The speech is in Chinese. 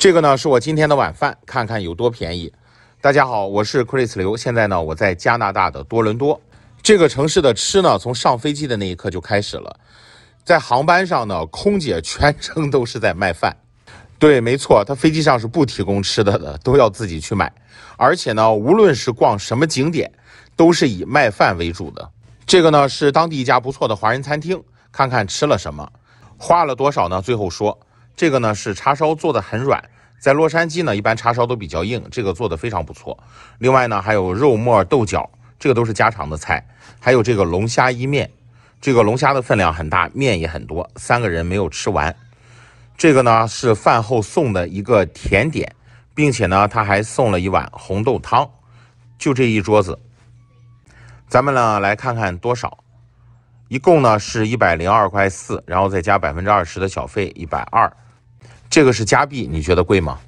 这个呢是我今天的晚饭，看看有多便宜。大家好，我是 Chris 刘，现在呢我在加拿大的多伦多，这个城市的吃呢从上飞机的那一刻就开始了。在航班上呢，空姐全程都是在卖饭。对，没错，他飞机上是不提供吃的的，都要自己去买。而且呢，无论是逛什么景点，都是以卖饭为主的。这个呢是当地一家不错的华人餐厅，看看吃了什么，花了多少呢？最后说。这个呢是叉烧做的很软，在洛杉矶呢一般叉烧都比较硬，这个做的非常不错。另外呢还有肉末豆角，这个都是家常的菜，还有这个龙虾伊面，这个龙虾的分量很大，面也很多，三个人没有吃完。这个呢是饭后送的一个甜点，并且呢他还送了一碗红豆汤，就这一桌子，咱们呢来看看多少。一共呢是一百零二块四，然后再加百分之二十的小费一百二，这个是加币，你觉得贵吗？